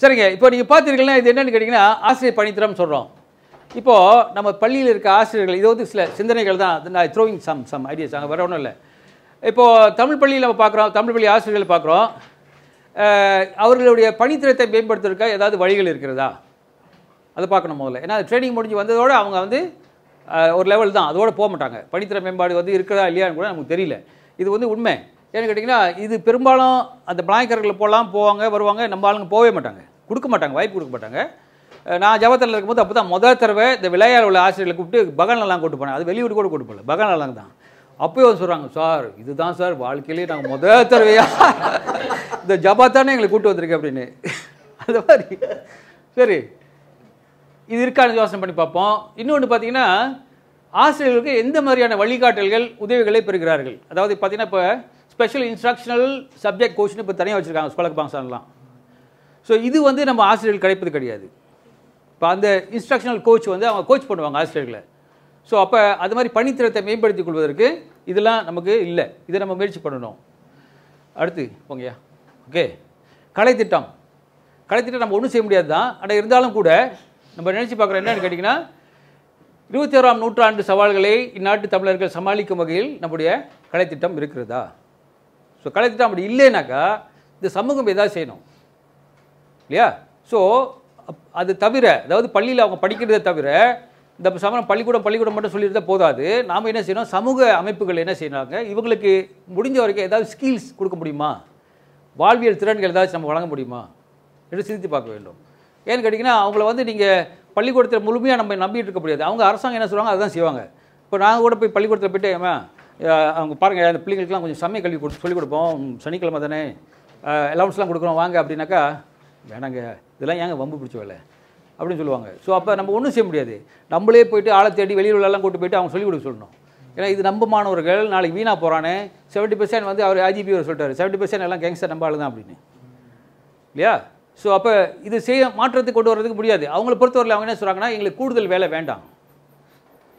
சரிங்க இப்போ நீங்கள் பார்த்துருக்கீங்களா இது என்னென்னு கேட்டிங்கன்னா ஆசிரியர் பணித்திரம்னு சொல்கிறோம் இப்போது நம்ம பள்ளியில் இருக்க ஆசிரியர்கள் இது வந்து சில சிந்தனைகள் தான் நான் த்ரோவிங் சம் சம் ஐடியாஸ் அங்கே வர ஒன்றும் இல்லை இப்போது தமிழ் பள்ளியில் நம்ம பார்க்குறோம் தமிழ் பள்ளி ஆசிரியர்கள் பார்க்குறோம் அவர்களுடைய பணித்திரத்தை மேம்படுத்துறதுக்க ஏதாவது வழிகள் இருக்கிறதா அதை பார்க்கணும் முதல்ல ஏன்னா ட்ரைனிங் முடிஞ்சு வந்ததோடு அவங்க வந்து ஒரு லெவல் தான் அதோடு போக மாட்டாங்க பணித்திர மேம்பாடு வந்து இருக்கிறதா இல்லையான்னு கூட நமக்கு தெரியல இது வந்து உண்மை ஏன்னு கேட்டிங்கன்னா இது பெரும்பாலும் அந்த பிளாங்கர்களில் போகலாம் போவாங்க வருவாங்க நம்ம ஆளுங்க போகவே மாட்டாங்க கொடுக்க மாட்டாங்க வாய்ப்பு கொடுக்க மாட்டாங்க நான் ஜபத்தில் இருக்கும்போது அப்போ தான் முதல் தடவை இந்த விளையாட உள்ள ஆசிரியர்களை கூப்பிட்டு நல்லா கூட்டு போனேன் அது வெளியூர் கூட கூட்டு போகல பகனெல்லாம் தான் அப்போயே வந்து சொல்கிறாங்க சார் இதுதான் சார் வாழ்க்கையிலேயே நாங்கள் முதல் தடவையா இந்த ஜபாத்தானே எங்களை கூப்பிட்டு வந்திருக்கேன் அப்படின்னு அந்த மாதிரி சரி இது இருக்கான்னு யோசனை பண்ணி பார்ப்போம் இன்னொன்று பார்த்தீங்கன்னா ஆசிரியர்களுக்கு எந்த மாதிரியான வழிகாட்டல்கள் உதவிகளை பெறுகிறார்கள் அதாவது பார்த்தீங்கன்னா இப்போ ஸ்பெஷல் இன்ஸ்ட்ரக்ஷனல் சப்ஜெக்ட் கோஷன் இப்போ தனியாக வச்சுருக்காங்க ஸ்கொலக் பாங்ஸான்லாம் ஸோ இது வந்து நம்ம ஆசிரியர்கள் கிடைப்பது கிடையாது இப்போ அந்த இன்ஸ்ட்ரக்ஷனல் கோச் வந்து அவங்க கோச் பண்ணுவாங்க ஆசிரியர்களை ஸோ அப்போ அது மாதிரி பணித்திறத்தை மேம்படுத்திக் கொள்வதற்கு இதெல்லாம் நமக்கு இல்லை இதை நம்ம முயற்சி பண்ணணும் அடுத்து போங்கய்யா ஓகே கலைத்திட்டம் கலைத்திட்டம் நம்ம ஒன்றும் செய்ய முடியாது தான் ஆனால் இருந்தாலும் கூட நம்ம நினச்சி பார்க்குறோம் என்னென்னு கேட்டிங்கன்னா இருபத்தி ஓராம் நூற்றாண்டு சவால்களை இந்நாட்டு தமிழர்கள் சமாளிக்கும் வகையில் நம்முடைய கலைத்திட்டம் இருக்கிறதா ஸோ கலெக்டர் அப்படி இல்லைனாக்கா இந்த சமூகம் ஏதாவது செய்யணும் இல்லையா ஸோ அது தவிர அதாவது பள்ளியில் அவங்க படிக்கிறத தவிர இந்த சமரம் பள்ளிக்கூடம் பள்ளிக்கூடம் மட்டும் சொல்லியிருந்தா போதாது நாம் என்ன செய்யணும் சமூக அமைப்புகள் என்ன செய்யறாங்க இவங்களுக்கு முடிஞ்ச வரைக்கும் ஏதாவது ஸ்கில்ஸ் கொடுக்க முடியுமா வாழ்வியல் திறன்கள் ஏதாச்சும் நம்ம வழங்க முடியுமா என்று சிந்தித்து பார்க்க வேண்டும் ஏன்னு கேட்டிங்கன்னா அவங்கள வந்து நீங்கள் பள்ளிக்கூடத்தில் முழுமையாக நம்ம நம்பிட்டு இருக்க முடியாது அவங்க அரசாங்கம் என்ன அதை அதுதான் செய்வாங்க இப்போ நாங்கள் கூட போய் பள்ளிக்கூடத்தில் போயிட்டு ஏமா அவங்க பாருங்கள் அந்த பிள்ளைங்களுக்குலாம் கொஞ்சம் சமய கல்வி கொடுத்து சொல்லிக் கொடுப்போம் சனிக்கிழமை தானே அலவன்ஸ்லாம் கொடுக்குறோம் வாங்க அப்படின்னாக்கா வேணாங்க இதெல்லாம் ஏங்க வம்பு பிடிச்ச வேலை அப்படின்னு சொல்லுவாங்க ஸோ அப்போ நம்ம ஒன்றும் செய்ய முடியாது நம்மளே போயிட்டு ஆளை தேடி வெளியூர்லாம் கூட்டு போயிட்டு அவங்க சொல்லிக் கொடுக்க சொல்லணும் ஏன்னா இது நம்ப மாணவர்கள் நாளைக்கு வீணாக போகிறானே செவன்ட்டி பர்சன்ட் வந்து அவர் ஐஜிபி அவர் சொல்லிட்டார் செவன்ட்டி பர்சன்ட் எல்லாம் கேங்ஸ்டர் நம்ப ஆளு தான் அப்படின்னு இல்லையா ஸோ அப்போ இது செய்ய மாற்றத்தை கொண்டு வரதுக்கு முடியாது அவங்கள பொறுத்தவரையில் அவங்க என்ன சொல்கிறாங்கன்னா எங்களுக்கு கூடுதல் வேலை வேண்டாம்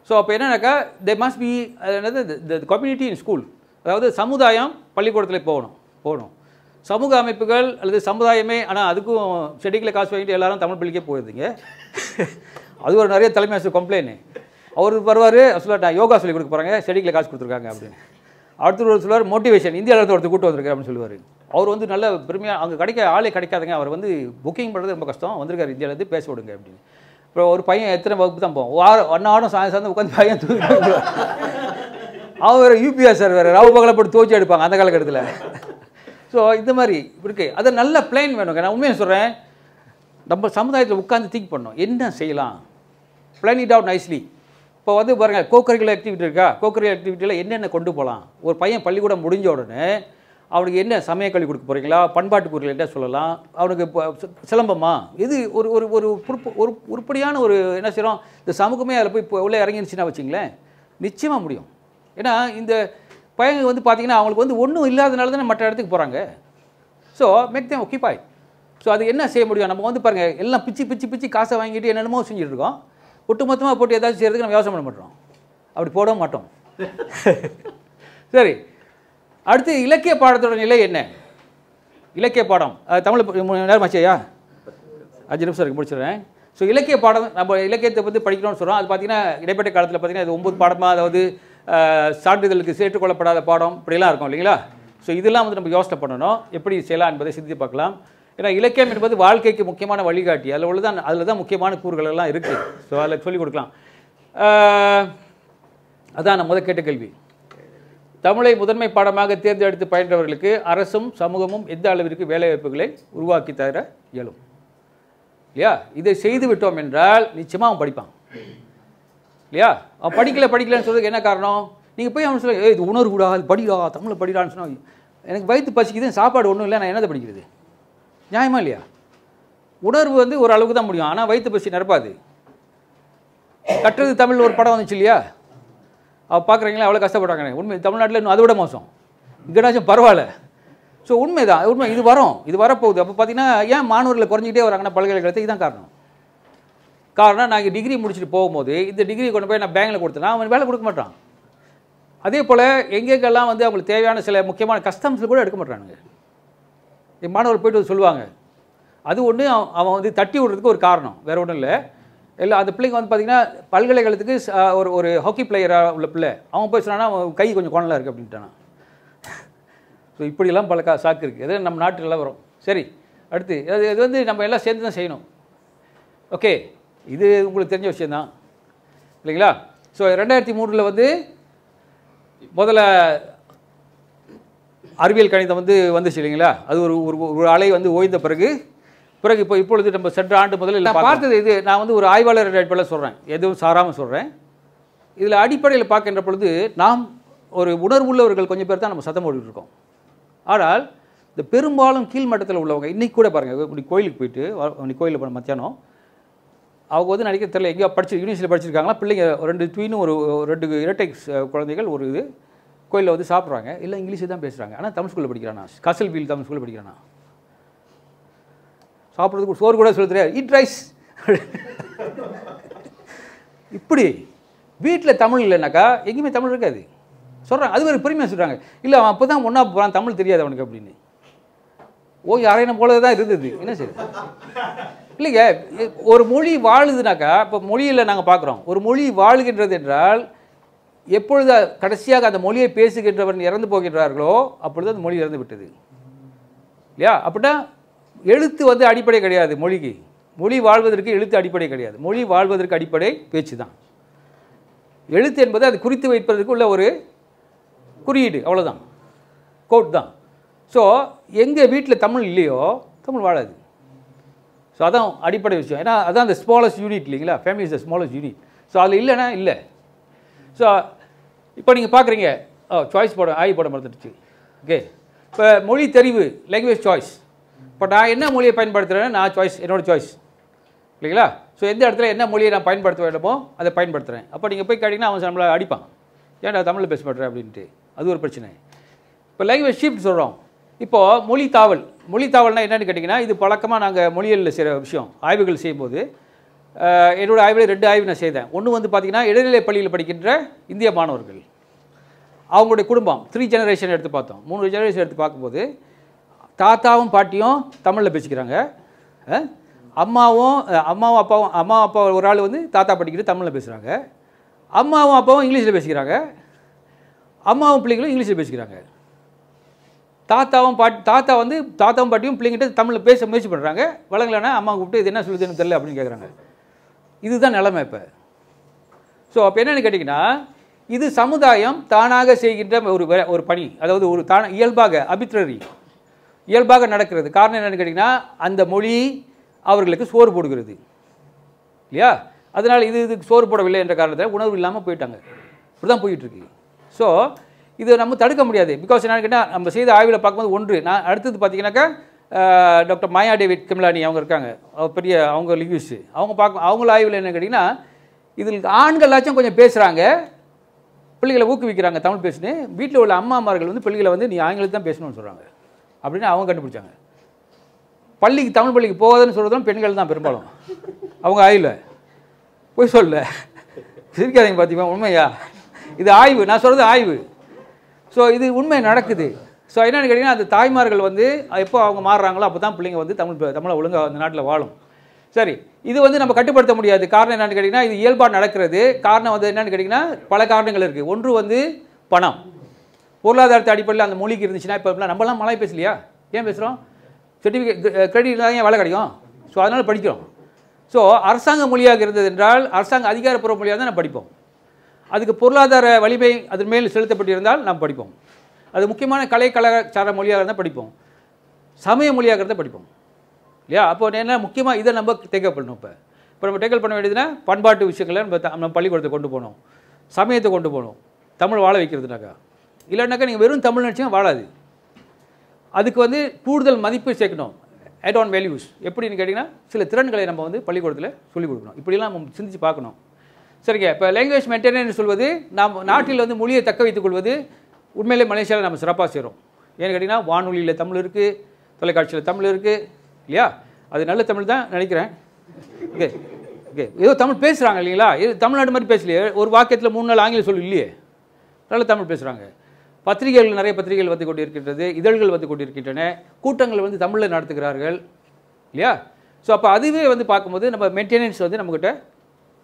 ஸோ அப்போ என்னன்னாக்கா தே மஸ்ட் பி என்னது த கம்யூனிட்டி இன் ஸ்கூல் அதாவது சமுதாயம் பள்ளிக்கூடத்தில் போகணும் போகணும் சமூக அமைப்புகள் அல்லது சமுதாயமே ஆனால் அதுக்கும் செடிகளை காசு வாங்கிட்டு எல்லாரும் தமிழ் பள்ளிக்கே போயிருந்தீங்க அது ஒரு நிறைய தலைமை ஆசிரியர் கம்ப்ளைண்ட் அவர் வருவார் நான் யோகா சொல்லி கொடுக்க போகிறாங்க செடிகளை காசு கொடுத்துருக்காங்க அப்படின்னு அடுத்த ஒரு சொல்லுவார் மோட்டிவேஷன் இந்தியாவில் ஒருத்தர் கூட்டு வந்திருக்காரு அப்படின்னு சொல்லுவார் அவர் வந்து நல்ல பெருமையாக அங்கே கிடைக்க ஆளே கிடைக்காதுங்க அவர் வந்து புக்கிங் பண்ணுறது ரொம்ப கஷ்டம் வந்திருக்காரு இந்தியாவிலேருந்து பேச விடுங்க அப்படின்னு இப்போ ஒரு பையன் எத்தனை வகுப்பு தான் போவோம் வாரம் ஒன் வாரம் சாயந்தரம் சாயந்தரம் உட்காந்து பையன் தூக்கிட்டு அவன் வேறு யூபிஎஸ் சார் வேறு ரவு பகலை போட்டு துவச்சி எடுப்பாங்க அந்த காலகட்டத்தில் ஸோ இந்த மாதிரி இருக்கு அது நல்ல பிளான் வேணும் நான் உண்மையை சொல்கிறேன் நம்ம சமுதாயத்தில் உட்காந்து திங்க் பண்ணோம் என்ன செய்யலாம் பிளான் இட் அவுட் நைஸ்லி இப்போ வந்து பாருங்கள் கோக்கரிக்குலர் ஆக்டிவிட்டி இருக்கா கோக்கரிக்குலர் ஆக்டிவிட்டியில் என்னென்ன கொண்டு போகலாம் ஒரு பையன் பள்ளிக்கூடம் முடிஞ்ச உடனே அவனுக்கு என்ன சமயக்கல்வி கொடுக்க போகிறீங்களா பண்பாட்டு என்ன சொல்லலாம் அவனுக்கு இப்போ சிலம்பமா இது ஒரு ஒரு ஒரு ஒரு உருப்படியான ஒரு என்ன செய்கிறோம் இந்த சமூகமே அதில் போய் இப்போ உள்ளே இறங்கிடுச்சுன்னா வச்சிங்களேன் நிச்சயமாக முடியும் ஏன்னா இந்த பையங்க வந்து பார்த்திங்கன்னா அவங்களுக்கு வந்து ஒன்றும் இல்லாதனால தானே மற்ற இடத்துக்கு போகிறாங்க so make them pay so அது என்ன செய்ய முடியும் நம்ம வந்து பாருங்கள் எல்லாம் பிச்சு பிச்சு பிச்சு காசை வாங்கிட்டு என்னென்னமோ செஞ்சுட்டு இருக்கோம் ஒட்டுமொத்தமாக போட்டு ஏதாச்சும் செய்கிறதுக்கு நம்ம யோசனை பண்ண மாட்டோம் அப்படி போடவும் மாட்டோம் சரி அடுத்து இலக்கிய பாடத்தோட நிலை என்ன இலக்கிய பாடம் தமிழ் நேரம் ஆச்சியா அஞ்சு நிமிஷம் இருக்கு முடிச்சிடுறேன் ஸோ இலக்கிய பாடம் நம்ம இலக்கியத்தை பற்றி படிக்கணும்னு சொல்கிறோம் அது பார்த்திங்கன்னா இடைப்பட்ட காலத்தில் பார்த்திங்கன்னா அது ஒம்பது பாடமாக அதாவது சான்றிதழுக்கு சேர்த்துக்கொள்ளப்படாத பாடம் இப்படிலாம் இருக்கும் இல்லைங்களா ஸோ இதெல்லாம் வந்து நம்ம யோசனை பண்ணணும் எப்படி செய்யலாம் என்பதை சிந்தித்து பார்க்கலாம் ஏன்னா இலக்கியம் என்பது வாழ்க்கைக்கு முக்கியமான வழிகாட்டி அதில் உள்ளதான் அதில் தான் முக்கியமான கூறுகள் எல்லாம் இருக்குது ஸோ அதில் சொல்லிக் கொடுக்கலாம் அதான் நான் முதல் கேட்ட கேள்வி தமிழை முதன்மை பாடமாக தேர்ந்தெடுத்து பயின்றவர்களுக்கு அரசும் சமூகமும் எந்த அளவிற்கு வேலைவாய்ப்புகளை உருவாக்கி தர இயலும் இல்லையா இதை செய்து விட்டோம் என்றால் நிச்சயமாக அவன் படிப்பான் இல்லையா அவன் படிக்கல படிக்கலன்னு சொல்கிறதுக்கு என்ன காரணம் நீங்கள் போய் அவன் சொல்ல ஏ இது உணர்வு கூடாது அது படிடா தமிழை படிடான்னு சொன்னால் எனக்கு வயிற்று பசிக்குது சாப்பாடு ஒன்றும் இல்லை நான் என்னதை படிக்கிறது நியாயமா இல்லையா உணர்வு வந்து ஒரு அளவுக்கு தான் முடியும் ஆனால் வயிற்று பசி நிரப்பாது கற்றது தமிழ் ஒரு படம் வந்துச்சு இல்லையா அவள் பார்க்குறீங்களா அவ்வளோ கஷ்டப்படுறாங்க உண்மை தமிழ்நாட்டில் இன்னும் அதை விட மோசம் இங்கேனாச்சும் பரவாயில்ல ஸோ உண்மை தான் உண்மை இது வரும் இது வரப்போகுது அப்போ பார்த்தீங்கன்னா ஏன் மாணவர்கள் குறைஞ்சிக்கிட்டே வராங்கன்னா பல்கலைக்கழகத்தை இதுதான் காரணம் காரணம் நாங்கள் டிகிரி முடிச்சுட்டு போகும்போது இந்த டிகிரி கொண்டு போய் நான் பேங்கில் கொடுத்தனா அவன் வேலை கொடுக்க மாட்டான் அதே போல் எங்கெங்கெல்லாம் வந்து அவங்களுக்கு தேவையான சில முக்கியமான கஸ்டம்ஸில் கூட எடுக்க மாட்டானுங்க என் போய்ட்டு வந்து சொல்லுவாங்க அது ஒன்று அவன் வந்து தட்டி விடுறதுக்கு ஒரு காரணம் வேறு ஒன்றும் இல்லை இல்லை அந்த பிள்ளைங்க வந்து பார்த்தீங்கன்னா பல்கலைக்கழகத்துக்கு ஒரு ஒரு ஹாக்கி பிளேயராக உள்ள பிள்ளை அவன் போய் சொன்னான்னா கை கொஞ்சம் கோணலாக இருக்குது அப்படின்ட்டானா ஸோ இப்படிலாம் பல கா சாக்கு இருக்குது எதாவது நம்ம நாட்டுக்கெல்லாம் வரும் சரி அடுத்து அது இது வந்து நம்ம எல்லாம் சேர்ந்து தான் செய்யணும் ஓகே இது உங்களுக்கு தெரிஞ்ச விஷயந்தான் இல்லைங்களா ஸோ ரெண்டாயிரத்தி மூணில் வந்து முதல்ல அறிவியல் கணிதம் வந்து வந்துச்சு இல்லைங்களா அது ஒரு ஒரு அலை வந்து ஓய்ந்த பிறகு பிறகு இப்போ இப்பொழுது நம்ம சென்ற ஆண்டு முதலில் நான் பார்த்தது இது நான் வந்து ஒரு ஆய்வாளர் அடிப்படையில் சொல்கிறேன் எதுவும் சாராமல் சொல்கிறேன் இதில் அடிப்படையில் பார்க்கின்ற பொழுது நாம் ஒரு உணர்வுள்ளவர்கள் கொஞ்சம் பேர் தான் நம்ம சத்தம் இருக்கோம் ஆனால் இந்த பெரும்பாலும் கீழ்மட்டத்தில் உள்ளவங்க இன்றைக்கி கூட பாருங்கள் இப்படி கோயிலுக்கு போயிட்டு இன்னைக்கு கோயிலில் போன மத்தியானம் அவங்க வந்து நினைக்க தெரியல எங்கேயோ படிச்சு யூனிவர்சிட்டியில் படிச்சிருக்காங்களா பிள்ளைங்க ரெண்டு ட்வீனும் ஒரு ரெண்டு இரட்டை குழந்தைகள் ஒரு இது கோயிலில் வந்து சாப்பிட்றாங்க இல்லை இங்கிலீஷ் தான் பேசுகிறாங்க ஆனால் தமிழ் ஸ்கூலில் படிக்கிறானா கசல் வீல் தமிழ் ஸ்கூலில் படிக்கிறானா சாப்பிட்றதுக்கு சோறு கூட சொல்ல தெரியாது ஈட் ரைஸ் இப்படி வீட்டில் தமிழ் இல்லைனாக்கா எங்கேயுமே தமிழ் இருக்காது சொல்கிறான் அது ஒரு பெருமையாக சொல்கிறாங்க இல்லை அவன் அப்போ தான் ஒன்றா போகிறான் தமிழ் தெரியாது அவனுக்கு அப்படின்னு ஓ யாரையும் போல தான் இருந்தது என்ன சரி இல்லைங்க ஒரு மொழி வாழுதுனாக்கா இப்போ மொழியில் நாங்கள் பார்க்குறோம் ஒரு மொழி வாழுகின்றது என்றால் எப்பொழுது கடைசியாக அந்த மொழியை பேசுகின்றவன் இறந்து போகின்றார்களோ அப்பொழுது அந்த மொழி இறந்து விட்டது இல்லையா அப்படின்னா எழுத்து வந்து அடிப்படை கிடையாது மொழிக்கு மொழி வாழ்வதற்கு எழுத்து அடிப்படை கிடையாது மொழி வாழ்வதற்கு அடிப்படை பேச்சு தான் எழுத்து என்பது அது குறித்து வைப்பதற்கு உள்ள ஒரு குறியீடு அவ்வளோதான் கோட் தான் ஸோ எங்கள் வீட்டில் தமிழ் இல்லையோ தமிழ் வாழாது ஸோ அதான் அடிப்படை விஷயம் ஏன்னா அதான் அந்த ஸ்மாலஸ்ட் யூனிட் இல்லைங்களா family is the smallest unit so அதில் இல்லைன்னா இல்லை ஸோ இப்போ நீங்கள் பார்க்குறீங்க ஓ oh, சாய்ஸ் போட ஆய் போட மறந்துடுச்சு ஓகே இப்போ மொழி தெரிவு லாங்குவேஜ் சாய்ஸ் இப்போ நான் என்ன மொழியை பயன்படுத்துகிறேன்னு நான் சாய்ஸ் என்னோடய சாய்ஸ் இல்லைங்களா ஸோ எந்த இடத்துல என்ன மொழியை நான் பயன்படுத்த வேண்டுமோ அதை பயன்படுத்துகிறேன் அப்போ நீங்கள் போய் கேட்டிங்கன்னா அவன் நம்மளை அடிப்பான் ஏன்டா தமிழில் பேச மாட்டேன் அப்படின்ட்டு அது ஒரு பிரச்சனை இப்போ லைங்குவேஜ் ஷிஃப்ட் சொல்கிறோம் இப்போது மொழி தாவல் மொழி தாவல்னால் என்னென்னு கேட்டிங்கன்னா இது பழக்கமாக நாங்கள் மொழியில் செய்கிற விஷயம் ஆய்வுகள் செய்யும்போது என்னோடய ஆய்வில் ரெண்டு ஆய்வு நான் செய்தேன் ஒன்று வந்து பார்த்திங்கன்னா இடைநிலை பள்ளியில் படிக்கின்ற இந்திய மாணவர்கள் அவங்களுடைய குடும்பம் த்ரீ ஜெனரேஷன் எடுத்து பார்த்தோம் மூணு ஜெனரேஷன் எடுத்து பார்க்கும்போது தாத்தாவும் பாட்டியும் தமிழில் பேசிக்கிறாங்க அம்மாவும் அம்மாவும் அப்பாவும் அம்மா அப்பா ஒரு ஆள் வந்து தாத்தா பாட்டிக்கிட்டு தமிழில் பேசுகிறாங்க அம்மாவும் அப்பாவும் இங்கிலீஷில் பேசிக்கிறாங்க அம்மாவும் பிள்ளைங்களும் இங்கிலீஷில் பேசிக்கிறாங்க தாத்தாவும் பாட்டி தாத்தா வந்து தாத்தாவும் பாட்டியும் பிள்ளைங்கிட்ட தமிழில் பேச முயற்சி பண்ணுறாங்க வழங்கலைன்னா அம்மா கூப்பிட்டு இது என்ன சொல்லுதுன்னு தெரில அப்படின்னு கேட்குறாங்க இதுதான் நிலமை இப்போ ஸோ அப்போ என்னென்னு கேட்டிங்கன்னா இது சமுதாயம் தானாக செய்கின்ற ஒரு ஒரு பணி அதாவது ஒரு தான இயல்பாக அபித்ரரி இயல்பாக நடக்கிறது காரணம் என்னென்னு கேட்டிங்கன்னா அந்த மொழி அவர்களுக்கு சோறு போடுகிறது இல்லையா அதனால் இது இதுக்கு சோறு போடவில்லை என்ற காரணத்தில் உணர்வு இல்லாமல் போயிட்டாங்க இப்படி தான் போயிட்டுருக்கு ஸோ இது நம்ம தடுக்க முடியாது பிகாஸ் என்னென்னு நம்ம செய்த ஆய்வில் பார்க்கும்போது ஒன்று நான் அடுத்தது பார்த்தீங்கன்னாக்கா டாக்டர் மாயா டேவிட் கிம்லானி அவங்க இருக்காங்க பெரிய அவங்க லிங்விஸ்ட் அவங்க பார்க்க அவங்கள ஆய்வில் என்னென்னு கேட்டிங்கன்னா இதில் ஆண்களாச்சும் கொஞ்சம் பேசுகிறாங்க பிள்ளைகளை ஊக்குவிக்கிறாங்க தமிழ் பேசுன்னு வீட்டில் உள்ள அம்மாமார்கள் வந்து பிள்ளைகளை வந்து நீ ஆங்கிலத்தை தான் பேசணும்னு சொல்கிறாங்க அப்படின்னு அவங்க கண்டுபிடிச்சாங்க பள்ளிக்கு தமிழ் பள்ளிக்கு போகாதுன்னு சொல்கிறதும் பெண்கள் தான் பெரும்பாலும் அவங்க ஆயில் போய் சொல்ல சிரிக்காதீங்க பார்த்தீங்க உண்மையா இது ஆய்வு நான் சொல்கிறது ஆய்வு ஸோ இது உண்மை நடக்குது ஸோ என்னென்னு கேட்டிங்கன்னா அந்த தாய்மார்கள் வந்து எப்போ அவங்க மாறுறாங்களோ அப்போ தான் பிள்ளைங்க வந்து தமிழ் தமிழை ஒழுங்காக அந்த நாட்டில் வாழும் சரி இது வந்து நம்ம கட்டுப்படுத்த முடியாது காரணம் என்னென்னு கேட்டிங்கன்னா இது இயல்பாக நடக்கிறது காரணம் வந்து என்னென்னு கேட்டிங்கன்னா பல காரணங்கள் இருக்குது ஒன்று வந்து பணம் பொருளாதாரத்தை அடிப்படையில் அந்த மொழிக்கு இருந்துச்சுன்னா இப்போ நம்மளாம் மழை பேசலையா ஏன் பேசுகிறோம் சர்டிஃபிகேட் கிரெடிட் இல்லாத ஏன் வேலை கிடைக்கும் ஸோ அதனால் படிக்கிறோம் ஸோ அரசாங்க மொழியாக இருந்தது என்றால் அரசாங்க அதிகாரப்பூர்வ மொழியாக தான் நம்ம படிப்போம் அதுக்கு பொருளாதார வலிமை அதன் மேல் செலுத்தப்பட்டிருந்தால் நாம் படிப்போம் அது முக்கியமான கலை கலாச்சார மொழியாக இருந்தால் படிப்போம் சமய மொழியாக இருந்தால் படிப்போம் இல்லையா அப்போ என்ன முக்கியமாக இதை நம்ம டேக்கப் பண்ணணும் இப்போ இப்போ நம்ம டேக்கல் பண்ண வேண்டியதுன்னா பண்பாட்டு விஷயங்களை நம்ம நம்ம பள்ளிக்கூடத்தை கொண்டு போகணும் சமயத்தை கொண்டு போகணும் தமிழ் வாழ வைக்கிறதுனாக்கா இல்லைனாக்கா நீங்கள் வெறும் தமிழ் நினச்சிங்க வாழாது அதுக்கு வந்து கூடுதல் மதிப்பு சேர்க்கணும் ஆட் ஆன் வேல்யூஸ் எப்படின்னு கேட்டிங்கன்னா சில திறன்களை நம்ம வந்து பள்ளிக்கூடத்தில் சொல்லிக் கொடுக்கணும் இப்படிலாம் நம்ம சிந்திச்சு பார்க்கணும் சரிங்க இப்போ லாங்குவேஜ் மெயின்டெனன்ஸ் சொல்வது நாம் நாட்டில் வந்து மொழியை தக்க வைத்துக் கொள்வது உண்மையிலே மலேசியாவில் நம்ம சிறப்பாக செய்கிறோம் ஏன்னு கேட்டிங்கன்னா வானொலியில் தமிழ் இருக்குது தொலைக்காட்சியில் தமிழ் இருக்குது இல்லையா அது நல்ல தமிழ் தான் நினைக்கிறேன் ஓகே ஓகே ஏதோ தமிழ் பேசுகிறாங்க இல்லைங்களா இது தமிழ்நாடு மாதிரி பேசலையே ஒரு வாக்கியத்தில் மூணு நாள் ஆங்கிலம் சொல்லு இல்லையே நல்ல தமிழ் பேசுகிறாங்க பத்திரிகைகள் நிறைய பத்திரிகைகள் வந்து கொண்டிருக்கின்றது இதழ்கள் வந்து கொண்டிருக்கின்றன கூட்டங்கள் வந்து தமிழில் நடத்துகிறார்கள் இல்லையா ஸோ அப்போ அதுவே வந்து பார்க்கும்போது நம்ம மெயின்டெனன்ஸ் வந்து நம்மக்கிட்ட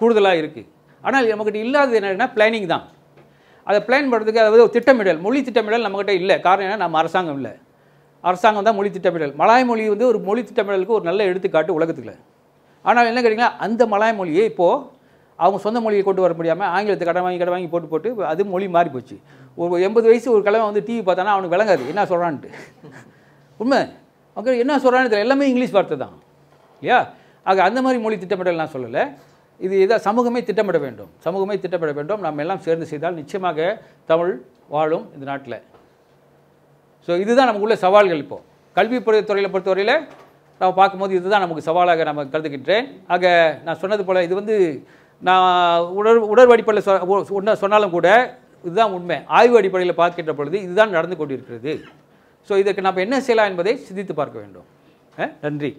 கூடுதலாக இருக்குது ஆனால் நம்மக்கிட்ட இல்லாதது என்னென்னா பிளானிங் தான் அதை பிளான் பண்ணுறதுக்கு அதாவது திட்டமிடல் மொழி திட்டமிடல் நம்மக்கிட்ட இல்லை காரணம் என்ன நம்ம அரசாங்கம் இல்லை அரசாங்கம் தான் மொழி திட்டமிடல் மலாய் மொழி வந்து ஒரு மொழி திட்டமிடலுக்கு ஒரு நல்ல எடுத்துக்காட்டு உலகத்துக்குள்ள ஆனால் என்ன கேட்டிங்கன்னா அந்த மலாய் மொழியை இப்போது அவங்க சொந்த மொழியை கொண்டு வர முடியாமல் ஆங்கிலத்தை கடன் வாங்கி கடன் வாங்கி போட்டு போட்டு அது மொழி மாறி போச்சு ஒரு எண்பது வயசு ஒரு கிழமை வந்து டிவி பார்த்தானா அவனுக்கு விளங்காது என்ன சொல்கிறான்ட்டு உண்மை அவங்க என்ன சொல்கிறான்னு தெரியல எல்லாமே இங்கிலீஷ் வார்த்தை தான் இல்லையா ஆக அந்த மாதிரி மொழி திட்டமிடல் நான் சொல்லலை இது இதாக சமூகமே திட்டமிட வேண்டும் சமூகமே திட்டமிட வேண்டும் நாம் எல்லாம் சேர்ந்து செய்தால் நிச்சயமாக தமிழ் வாழும் இந்த நாட்டில் ஸோ இதுதான் நமக்கு உள்ள சவால்கள் இப்போது கல்வி துறையில் பொறுத்தவரையில் நம்ம பார்க்கும்போது இதுதான் நமக்கு சவாலாக நம்ம கருதுகின்றேன் ஆக நான் சொன்னது போல் இது வந்து நான் உடற் உடற் அடிப்படையில் சொன்ன சொன்னாலும் கூட இதுதான் உண்மை ஆய்வு அடிப்படையில் பார்க்கின்ற பொழுது இதுதான் நடந்து கொண்டிருக்கிறது ஸோ இதற்கு நாம் என்ன செய்யலாம் என்பதை சிந்தித்து பார்க்க வேண்டும் நன்றி